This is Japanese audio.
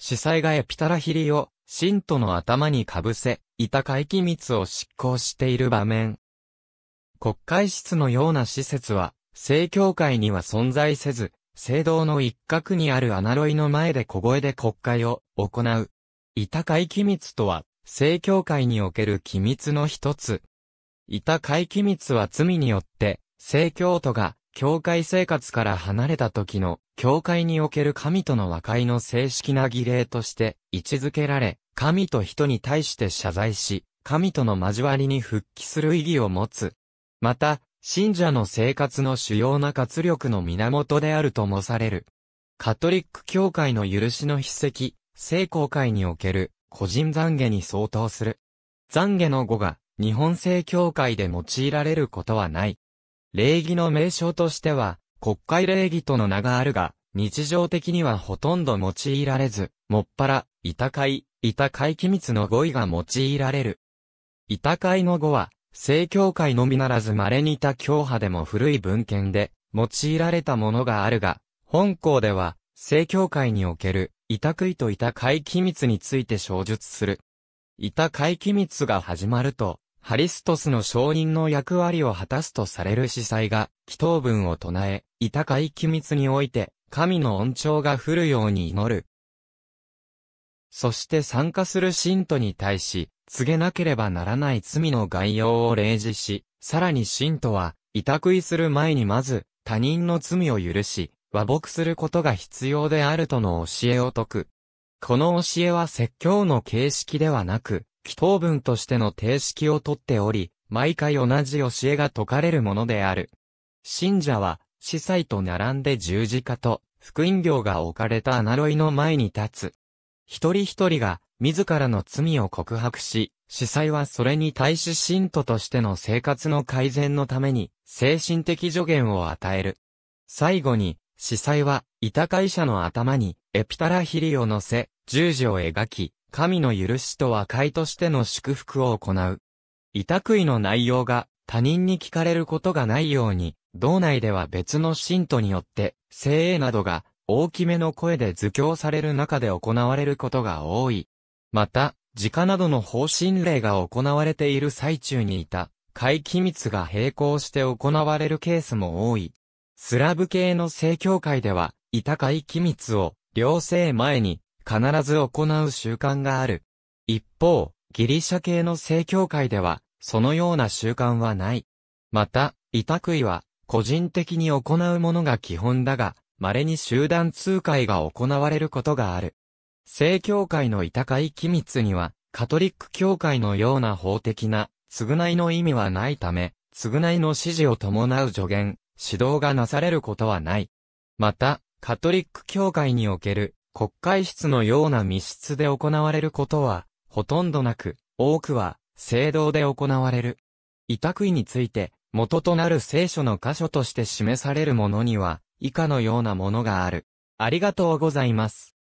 司祭がエピタラヒリを、信徒の頭にかぶせ、いた会期密を執行している場面。国会室のような施設は、正教会には存在せず、聖堂の一角にあるアナロイの前で小声で国会を行う。板会機密とは、正教会における機密の一つ。板会機密は罪によって、正教徒が教会生活から離れた時の、教会における神との和解の正式な儀礼として位置づけられ、神と人に対して謝罪し、神との交わりに復帰する意義を持つ。また、信者の生活の主要な活力の源であるともされる。カトリック教会の許しの筆跡、聖公会における個人懺悔に相当する。懺悔の語が日本聖教会で用いられることはない。礼儀の名称としては、国会礼儀との名があるが、日常的にはほとんど用いられず、もっぱら、板会、板会機密の語彙が用いられる。板会の語は、正教会のみならず稀に他教派でも古い文献で、用いられたものがあるが、本校では、正教会における、板食いと板会機密について詳述する。板会機密が始まると、ハリストスの証人の役割を果たすとされる司祭が、祈祷文を唱え、いたかい機密において、神の恩寵が降るように祈る。そして参加する信徒に対し、告げなければならない罪の概要を例示し、さらに信徒は、委託意する前にまず、他人の罪を許し、和睦することが必要であるとの教えを説く。この教えは説教の形式ではなく、祈祷文としての定式をとっており、毎回同じ教えが説かれるものである。信者は、司祭と並んで十字架と、福音行が置かれたアナロイの前に立つ。一人一人が、自らの罪を告白し、司祭はそれに対し信徒としての生活の改善のために、精神的助言を与える。最後に、司祭は、委託会社の頭に、エピタラヒリを乗せ、十字を描き、神の許しと和解としての祝福を行う。委託意の内容が他人に聞かれることがないように、道内では別の信徒によって、精鋭などが大きめの声で図教される中で行われることが多い。また、自家などの方針令が行われている最中にいた、会期密が並行して行われるケースも多い。スラブ系の正教会では、いた会期密を、両生前に、必ず行う習慣がある。一方、ギリシャ系の正教会では、そのような習慣はない。また、委託医は、個人的に行うものが基本だが、稀に集団通会が行われることがある。正教会の委託医機密には、カトリック教会のような法的な、償いの意味はないため、償いの指示を伴う助言、指導がなされることはない。また、カトリック教会における国会室のような密室で行われることは、ほとんどなく、多くは、聖堂で行われる。委託医について、元となる聖書の箇所として示されるものには、以下のようなものがある。ありがとうございます。